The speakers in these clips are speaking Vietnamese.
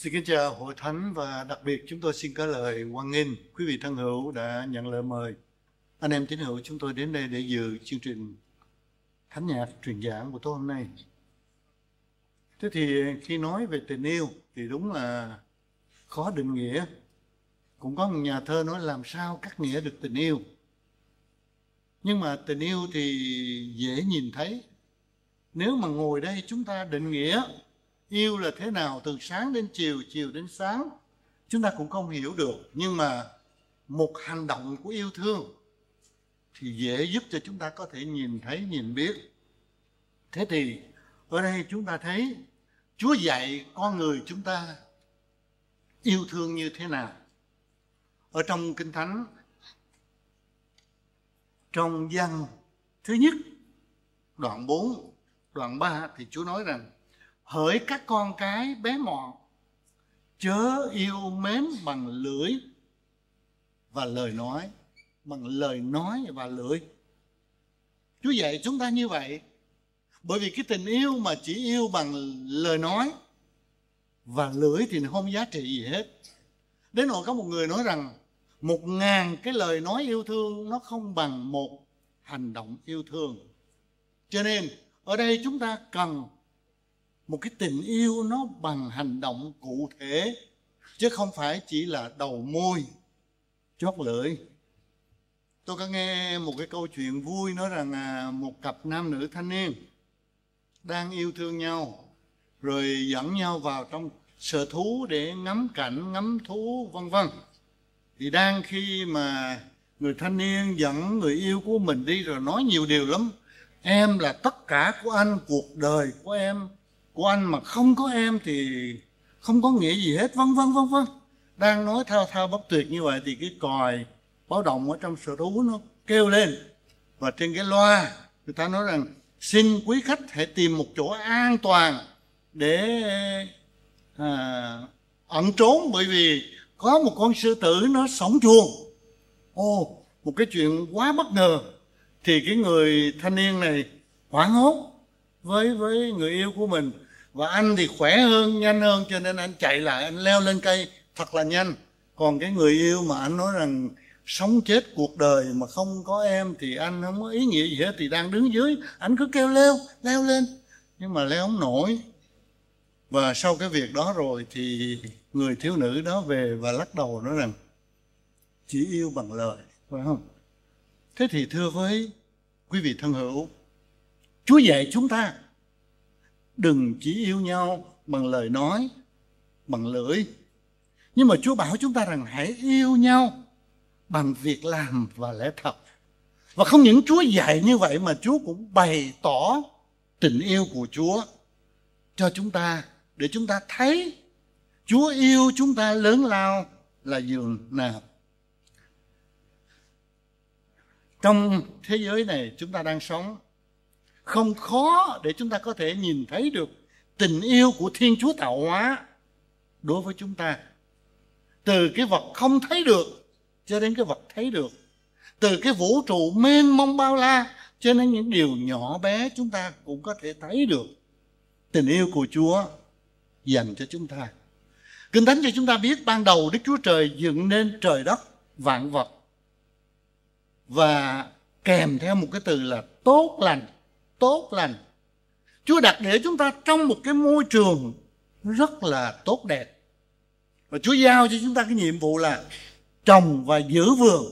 Xin kính chào hội thánh và đặc biệt chúng tôi xin có lời hoan nghênh quý vị thân hữu đã nhận lời mời anh em tín hữu chúng tôi đến đây để dự chương trình thánh nhạc truyền giảng của tôi hôm nay. Thế thì khi nói về tình yêu thì đúng là khó định nghĩa. Cũng có một nhà thơ nói làm sao cắt nghĩa được tình yêu. Nhưng mà tình yêu thì dễ nhìn thấy. Nếu mà ngồi đây chúng ta định nghĩa yêu là thế nào từ sáng đến chiều chiều đến sáng chúng ta cũng không hiểu được nhưng mà một hành động của yêu thương thì dễ giúp cho chúng ta có thể nhìn thấy nhìn biết thế thì ở đây chúng ta thấy chúa dạy con người chúng ta yêu thương như thế nào ở trong kinh thánh trong văn thứ nhất đoạn 4 đoạn 3 thì chúa nói rằng hỡi các con cái bé mọn chớ yêu mến bằng lưỡi và lời nói bằng lời nói và lưỡi Chúa dạy chúng ta như vậy bởi vì cái tình yêu mà chỉ yêu bằng lời nói và lưỡi thì không giá trị gì hết đến nỗi có một người nói rằng một ngàn cái lời nói yêu thương nó không bằng một hành động yêu thương cho nên ở đây chúng ta cần một cái tình yêu nó bằng hành động cụ thể chứ không phải chỉ là đầu môi chót lưỡi tôi có nghe một cái câu chuyện vui nói rằng là một cặp nam nữ thanh niên đang yêu thương nhau rồi dẫn nhau vào trong sở thú để ngắm cảnh ngắm thú vân vân thì đang khi mà người thanh niên dẫn người yêu của mình đi rồi nói nhiều điều lắm em là tất cả của anh cuộc đời của em của anh mà không có em thì không có nghĩa gì hết vân vân vân vân đang nói thao thao bất tuyệt như vậy thì cái còi báo động ở trong sở thú nó kêu lên và trên cái loa người ta nói rằng xin quý khách hãy tìm một chỗ an toàn để à, ẩn trốn bởi vì có một con sư tử nó sống chuồng ô một cái chuyện quá bất ngờ thì cái người thanh niên này hoảng hốt với với người yêu của mình và anh thì khỏe hơn nhanh hơn cho nên anh chạy lại anh leo lên cây thật là nhanh còn cái người yêu mà anh nói rằng sống chết cuộc đời mà không có em thì anh không có ý nghĩa gì hết thì đang đứng dưới anh cứ kêu leo leo lên nhưng mà leo không nổi và sau cái việc đó rồi thì người thiếu nữ đó về và lắc đầu nói rằng chỉ yêu bằng lời phải không thế thì thưa với quý vị thân hữu chúa dạy chúng ta đừng chỉ yêu nhau bằng lời nói, bằng lưỡi. Nhưng mà Chúa bảo chúng ta rằng hãy yêu nhau bằng việc làm và lẽ thật. Và không những Chúa dạy như vậy mà Chúa cũng bày tỏ tình yêu của Chúa cho chúng ta để chúng ta thấy Chúa yêu chúng ta lớn lao là giường nào. Trong thế giới này chúng ta đang sống không khó để chúng ta có thể nhìn thấy được tình yêu của Thiên Chúa tạo hóa đối với chúng ta. Từ cái vật không thấy được cho đến cái vật thấy được. Từ cái vũ trụ mênh mông bao la cho đến những điều nhỏ bé chúng ta cũng có thể thấy được tình yêu của Chúa dành cho chúng ta. Kinh Thánh cho chúng ta biết ban đầu Đức Chúa Trời dựng nên trời đất vạn vật và kèm theo một cái từ là tốt lành tốt lành chúa đặt để chúng ta trong một cái môi trường rất là tốt đẹp và chúa giao cho chúng ta cái nhiệm vụ là trồng và giữ vườn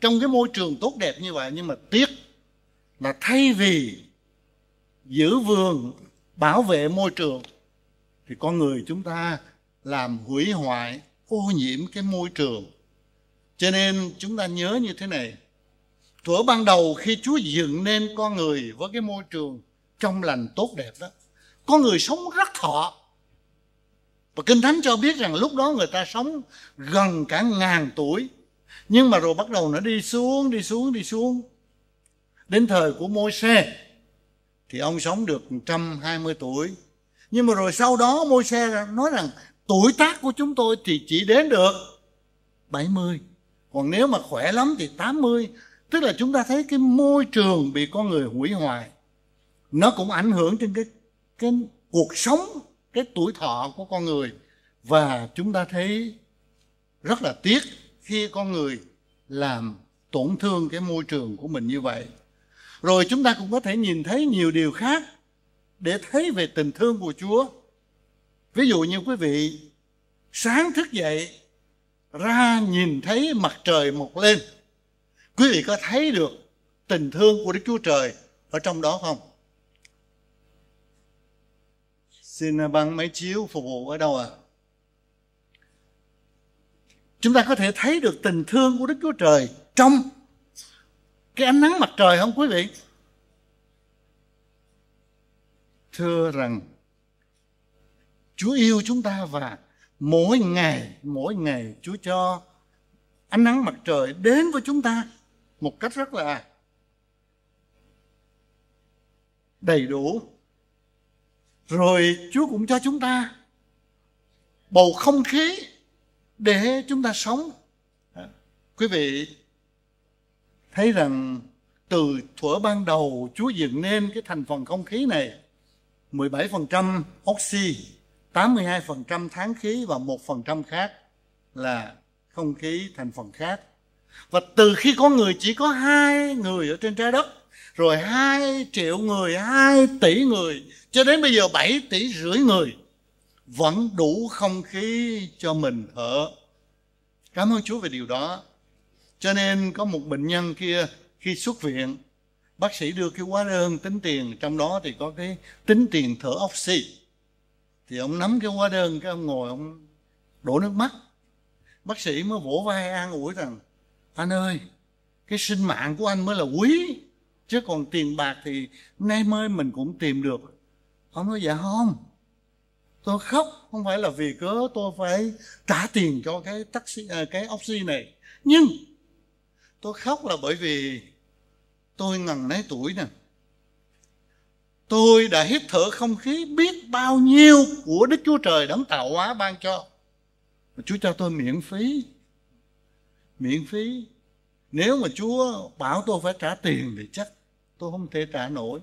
trong cái môi trường tốt đẹp như vậy nhưng mà tiếc là thay vì giữ vườn bảo vệ môi trường thì con người chúng ta làm hủy hoại ô nhiễm cái môi trường cho nên chúng ta nhớ như thế này thuở ban đầu khi Chúa dựng nên con người với cái môi trường trong lành tốt đẹp đó con người sống rất thọ và kinh thánh cho biết rằng lúc đó người ta sống gần cả ngàn tuổi nhưng mà rồi bắt đầu nó đi xuống đi xuống đi xuống đến thời của môi xe thì ông sống được 120 tuổi nhưng mà rồi sau đó môi xe nói rằng tuổi tác của chúng tôi thì chỉ đến được 70 còn nếu mà khỏe lắm thì 80 tức là chúng ta thấy cái môi trường bị con người hủy hoại nó cũng ảnh hưởng trên cái cái cuộc sống cái tuổi thọ của con người và chúng ta thấy rất là tiếc khi con người làm tổn thương cái môi trường của mình như vậy rồi chúng ta cũng có thể nhìn thấy nhiều điều khác để thấy về tình thương của chúa ví dụ như quý vị sáng thức dậy ra nhìn thấy mặt trời mọc lên Quý vị có thấy được tình thương của Đức Chúa Trời ở trong đó không? Xin băng máy chiếu phục vụ ở đâu à? Chúng ta có thể thấy được tình thương của Đức Chúa Trời trong cái ánh nắng mặt trời không quý vị? Thưa rằng Chúa yêu chúng ta và mỗi ngày, mỗi ngày Chúa cho ánh nắng mặt trời đến với chúng ta một cách rất là đầy đủ rồi chúa cũng cho chúng ta bầu không khí để chúng ta sống quý vị thấy rằng từ thuở ban đầu Chúa dựng nên cái thành phần không khí này 17% oxy, 82% tháng khí và 1% khác là không khí thành phần khác và từ khi có người chỉ có hai người ở trên trái đất rồi hai triệu người hai tỷ người cho đến bây giờ bảy tỷ rưỡi người vẫn đủ không khí cho mình thở cảm ơn chúa về điều đó cho nên có một bệnh nhân kia khi xuất viện bác sĩ đưa cái hóa đơn tính tiền trong đó thì có cái tính tiền thở oxy thì ông nắm cái hóa đơn cái ông ngồi ông đổ nước mắt bác sĩ mới vỗ vai an ủi rằng anh ơi cái sinh mạng của anh mới là quý chứ còn tiền bạc thì nay mới mình cũng tìm được ông nói dạ không tôi khóc không phải là vì cớ tôi phải trả tiền cho cái taxi à, cái oxy này nhưng tôi khóc là bởi vì tôi ngần nấy tuổi nè tôi đã hít thở không khí biết bao nhiêu của đức chúa trời đấng tạo hóa ban cho chúa cho tôi miễn phí miễn phí nếu mà chúa bảo tôi phải trả tiền thì chắc tôi không thể trả nổi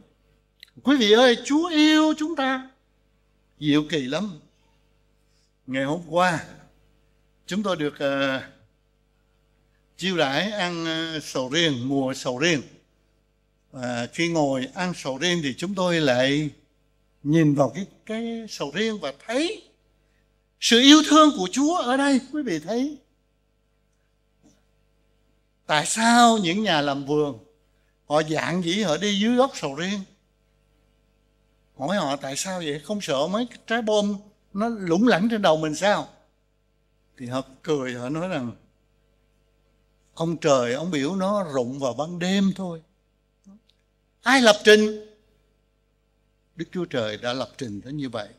quý vị ơi chúa yêu chúng ta diệu kỳ lắm ngày hôm qua chúng tôi được uh, chiêu đãi ăn uh, sầu riêng mùa sầu riêng và khi ngồi ăn sầu riêng thì chúng tôi lại nhìn vào cái cái sầu riêng và thấy sự yêu thương của Chúa ở đây quý vị thấy tại sao những nhà làm vườn họ dạng dĩ họ đi dưới gốc sầu riêng hỏi họ tại sao vậy không sợ mấy cái trái bom nó lủng lẳng trên đầu mình sao thì họ cười họ nói rằng ông trời ông biểu nó rụng vào ban đêm thôi ai lập trình đức chúa trời đã lập trình nó như vậy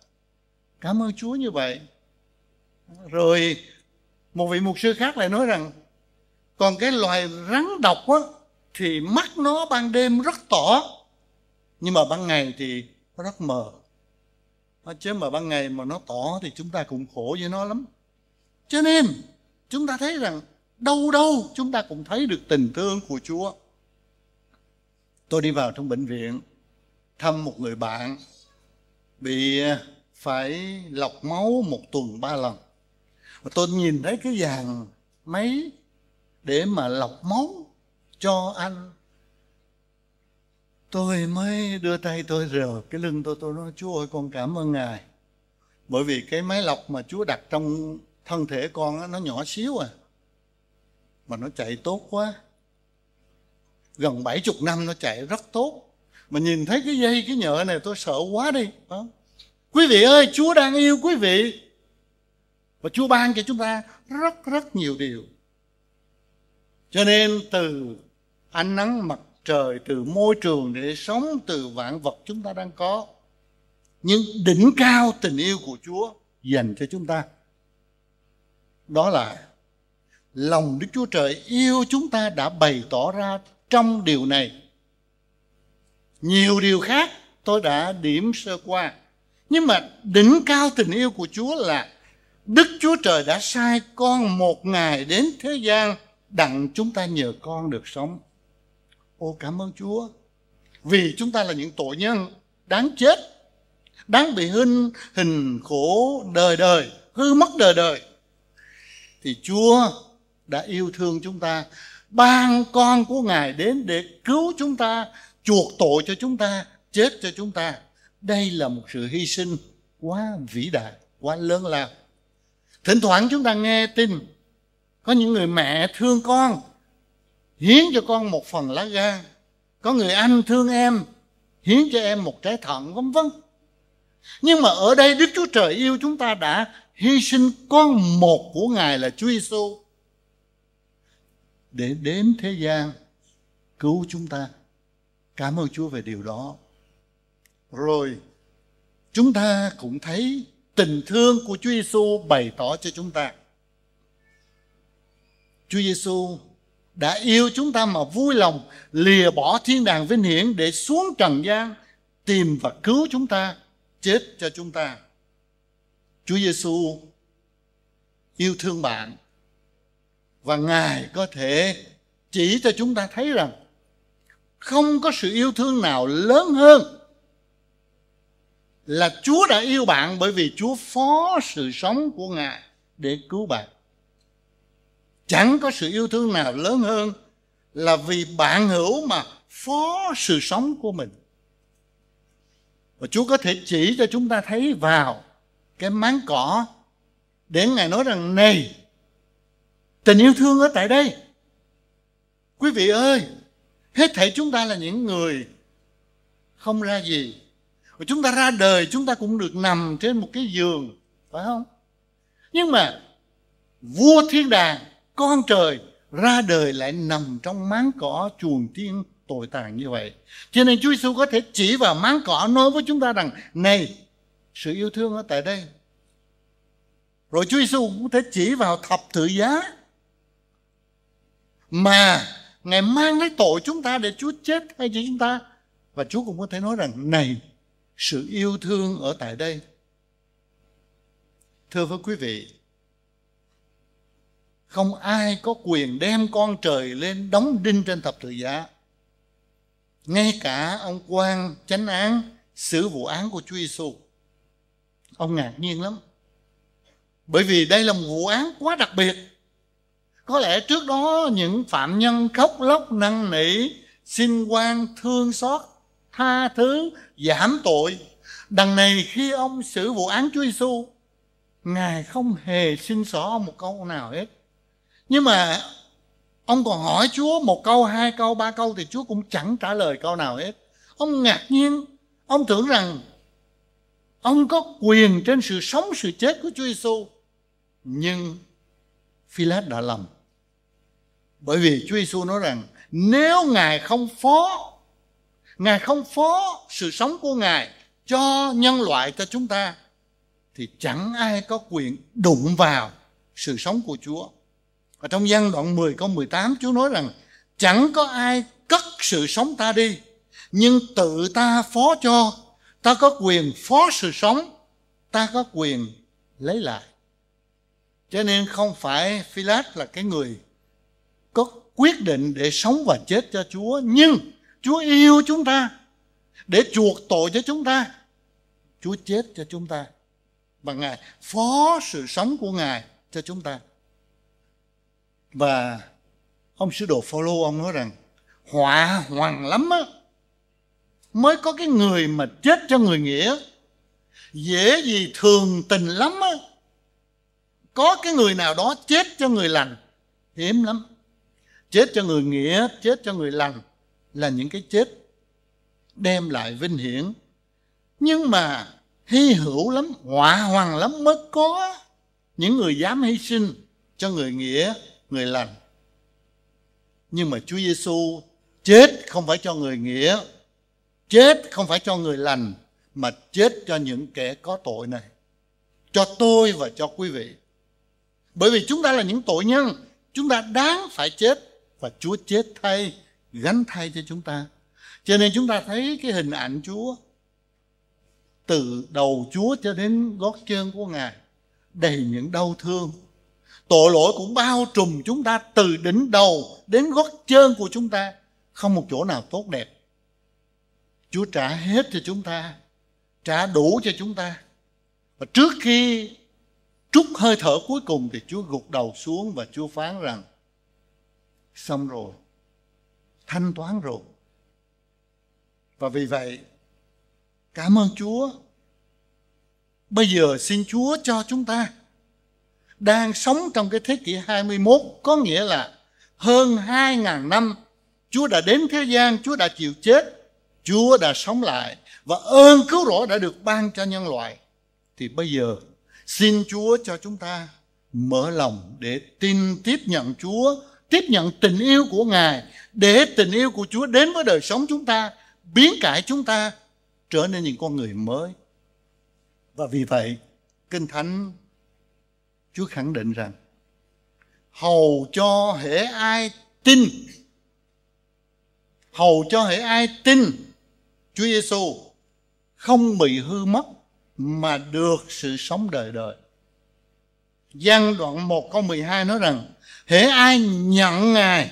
cảm ơn chúa như vậy rồi một vị mục sư khác lại nói rằng còn cái loài rắn độc á thì mắt nó ban đêm rất tỏ nhưng mà ban ngày thì nó rất mờ chứ mà ban ngày mà nó tỏ thì chúng ta cũng khổ với nó lắm cho nên chúng ta thấy rằng đâu đâu chúng ta cũng thấy được tình thương của chúa tôi đi vào trong bệnh viện thăm một người bạn bị à, phải lọc máu một tuần ba lần tôi nhìn thấy cái vàng máy để mà lọc máu cho anh tôi mới đưa tay tôi rờ cái lưng tôi tôi nói chúa ơi con cảm ơn ngài bởi vì cái máy lọc mà chúa đặt trong thân thể con đó, nó nhỏ xíu à mà nó chạy tốt quá gần 70 năm nó chạy rất tốt mà nhìn thấy cái dây cái nhựa này tôi sợ quá đi quý vị ơi chúa đang yêu quý vị và chúa ban cho chúng ta rất rất nhiều điều cho nên từ ánh nắng mặt trời từ môi trường để sống từ vạn vật chúng ta đang có những đỉnh cao tình yêu của chúa dành cho chúng ta đó là lòng đức chúa trời yêu chúng ta đã bày tỏ ra trong điều này nhiều điều khác tôi đã điểm sơ qua nhưng mà đỉnh cao tình yêu của chúa là đức chúa trời đã sai con một ngày đến thế gian đặng chúng ta nhờ con được sống. Ô cảm ơn Chúa, vì chúng ta là những tội nhân đáng chết, đáng bị hình hình khổ đời đời, hư mất đời đời. Thì Chúa đã yêu thương chúng ta, ban con của Ngài đến để cứu chúng ta, chuộc tội cho chúng ta, chết cho chúng ta. Đây là một sự hy sinh quá vĩ đại, quá lớn lao. Thỉnh thoảng chúng ta nghe tin có những người mẹ thương con hiến cho con một phần lá gan có người anh thương em hiến cho em một trái thận vân vân nhưng mà ở đây đức chúa trời yêu chúng ta đã hy sinh con một của ngài là chúa giêsu để đến thế gian cứu chúng ta cảm ơn chúa về điều đó rồi chúng ta cũng thấy tình thương của chúa giêsu bày tỏ cho chúng ta Chúa Giêsu đã yêu chúng ta mà vui lòng lìa bỏ thiên đàng vinh hiển để xuống trần gian tìm và cứu chúng ta, chết cho chúng ta. Chúa Giêsu yêu thương bạn và Ngài có thể chỉ cho chúng ta thấy rằng không có sự yêu thương nào lớn hơn là Chúa đã yêu bạn bởi vì Chúa phó sự sống của Ngài để cứu bạn chẳng có sự yêu thương nào lớn hơn là vì bạn hữu mà phó sự sống của mình và Chúa có thể chỉ cho chúng ta thấy vào cái máng cỏ để Ngài nói rằng này tình yêu thương ở tại đây quý vị ơi hết thảy chúng ta là những người không ra gì và chúng ta ra đời chúng ta cũng được nằm trên một cái giường phải không nhưng mà vua thiên đàng con trời ra đời lại nằm trong máng cỏ chuồng tiên tội tàn như vậy. Cho nên Chúa Giêsu có thể chỉ vào máng cỏ nói với chúng ta rằng này sự yêu thương ở tại đây. Rồi Chúa Giêsu cũng có thể chỉ vào thập tự giá mà Ngài mang lấy tội chúng ta để Chúa chết thay cho chúng ta. Và Chúa cũng có thể nói rằng này sự yêu thương ở tại đây. Thưa với quý vị, không ai có quyền đem con trời lên đóng đinh trên thập tự giá ngay cả ông quan chánh án xử vụ án của Chúa Giêsu ông ngạc nhiên lắm bởi vì đây là một vụ án quá đặc biệt có lẽ trước đó những phạm nhân khóc lóc năn nỉ xin quan thương xót tha thứ giảm tội đằng này khi ông xử vụ án Chúa Giêsu ngài không hề xin xỏ một câu nào hết nhưng mà ông còn hỏi chúa một câu hai câu ba câu thì chúa cũng chẳng trả lời câu nào hết ông ngạc nhiên ông tưởng rằng ông có quyền trên sự sống sự chết của chúa giêsu nhưng Philát đã lầm bởi vì chúa giêsu nói rằng nếu ngài không phó ngài không phó sự sống của ngài cho nhân loại cho chúng ta thì chẳng ai có quyền đụng vào sự sống của chúa và trong gian đoạn 10 câu 18 Chúa nói rằng chẳng có ai cất sự sống ta đi nhưng tự ta phó cho ta có quyền phó sự sống ta có quyền lấy lại cho nên không phải Philat là cái người có quyết định để sống và chết cho Chúa nhưng Chúa yêu chúng ta để chuộc tội cho chúng ta Chúa chết cho chúng ta và Ngài phó sự sống của Ngài cho chúng ta và ông sứ đồ Phaolô ông nói rằng họa hoàng lắm á mới có cái người mà chết cho người nghĩa dễ gì thường tình lắm á có cái người nào đó chết cho người lành hiếm lắm chết cho người nghĩa chết cho người lành là những cái chết đem lại vinh hiển nhưng mà hy hữu lắm họa hoàng lắm mới có những người dám hy sinh cho người nghĩa người lành nhưng mà Chúa Giêsu chết không phải cho người nghĩa chết không phải cho người lành mà chết cho những kẻ có tội này cho tôi và cho quý vị bởi vì chúng ta là những tội nhân chúng ta đáng phải chết và Chúa chết thay gánh thay cho chúng ta cho nên chúng ta thấy cái hình ảnh Chúa từ đầu Chúa cho đến gót chân của Ngài đầy những đau thương tội lỗi cũng bao trùm chúng ta từ đỉnh đầu đến gót chân của chúng ta không một chỗ nào tốt đẹp chúa trả hết cho chúng ta trả đủ cho chúng ta và trước khi trút hơi thở cuối cùng thì chúa gục đầu xuống và chúa phán rằng xong rồi thanh toán rồi và vì vậy cảm ơn chúa bây giờ xin chúa cho chúng ta đang sống trong cái thế kỷ 21 có nghĩa là hơn 2.000 năm Chúa đã đến thế gian, Chúa đã chịu chết, Chúa đã sống lại và ơn cứu rỗi đã được ban cho nhân loại. Thì bây giờ xin Chúa cho chúng ta mở lòng để tin tiếp nhận Chúa, tiếp nhận tình yêu của Ngài để tình yêu của Chúa đến với đời sống chúng ta, biến cải chúng ta trở nên những con người mới. Và vì vậy, Kinh Thánh Chúa khẳng định rằng hầu cho hễ ai tin hầu cho hễ ai tin Chúa Giêsu không bị hư mất mà được sự sống đời đời. Giăng đoạn 1 câu 12 nói rằng hễ ai nhận Ngài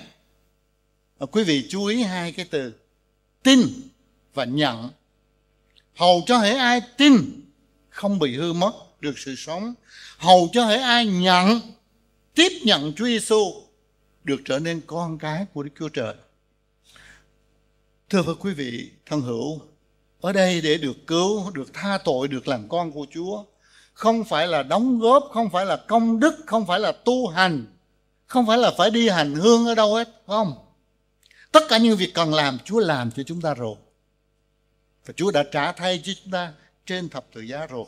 Quý vị chú ý hai cái từ tin và nhận. Hầu cho hễ ai tin không bị hư mất được sự sống hầu cho hễ ai nhận tiếp nhận Chúa Giêsu được trở nên con cái của Đức Chúa Trời. Thưa với quý vị thân hữu, ở đây để được cứu, được tha tội, được làm con của Chúa, không phải là đóng góp, không phải là công đức, không phải là tu hành, không phải là phải đi hành hương ở đâu hết, không? Tất cả những việc cần làm Chúa làm cho chúng ta rồi. Và Chúa đã trả thay cho chúng ta trên thập tự giá rồi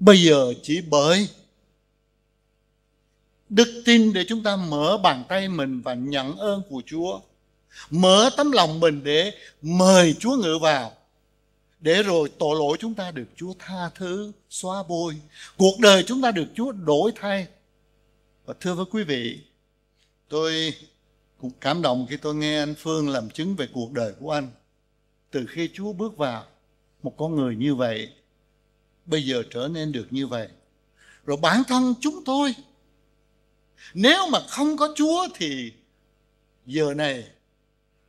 bây giờ chỉ bởi đức tin để chúng ta mở bàn tay mình và nhận ơn của chúa mở tấm lòng mình để mời chúa ngự vào để rồi tội lỗi chúng ta được chúa tha thứ xóa bôi cuộc đời chúng ta được chúa đổi thay và thưa với quý vị tôi cũng cảm động khi tôi nghe anh phương làm chứng về cuộc đời của anh từ khi chúa bước vào một con người như vậy bây giờ trở nên được như vậy rồi bản thân chúng tôi nếu mà không có chúa thì giờ này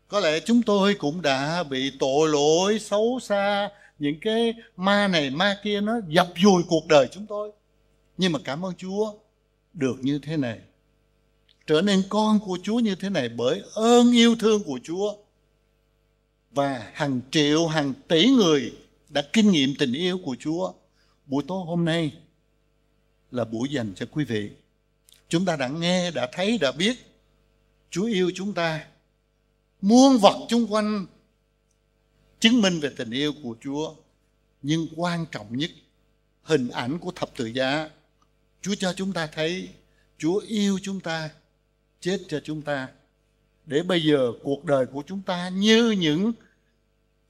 có lẽ chúng tôi cũng đã bị tội lỗi xấu xa những cái ma này ma kia nó dập dùi cuộc đời chúng tôi nhưng mà cảm ơn chúa được như thế này trở nên con của chúa như thế này bởi ơn yêu thương của chúa và hàng triệu hàng tỷ người đã kinh nghiệm tình yêu của chúa buổi tối hôm nay là buổi dành cho quý vị. Chúng ta đã nghe, đã thấy, đã biết Chúa yêu chúng ta. Muôn vật chung quanh chứng minh về tình yêu của Chúa. Nhưng quan trọng nhất, hình ảnh của thập tự giá. Chúa cho chúng ta thấy Chúa yêu chúng ta, chết cho chúng ta. Để bây giờ cuộc đời của chúng ta như những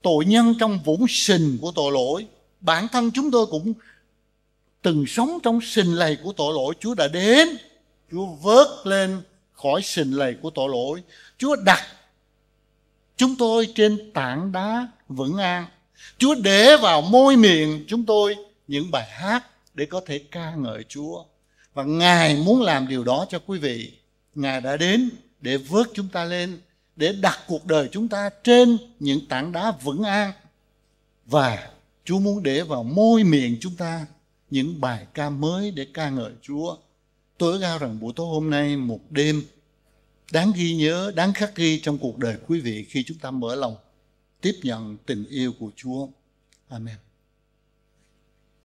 tội nhân trong vũng sình của tội lỗi – bản thân chúng tôi cũng từng sống trong sình lầy của tội lỗi Chúa đã đến Chúa vớt lên khỏi sình lầy của tội lỗi Chúa đặt chúng tôi trên tảng đá vững an Chúa để vào môi miệng chúng tôi những bài hát để có thể ca ngợi Chúa và Ngài muốn làm điều đó cho quý vị Ngài đã đến để vớt chúng ta lên để đặt cuộc đời chúng ta trên những tảng đá vững an và Chúa muốn để vào môi miệng chúng ta những bài ca mới để ca ngợi Chúa. Tôi ước rằng buổi tối hôm nay một đêm đáng ghi nhớ, đáng khắc ghi trong cuộc đời quý vị khi chúng ta mở lòng tiếp nhận tình yêu của Chúa. Amen.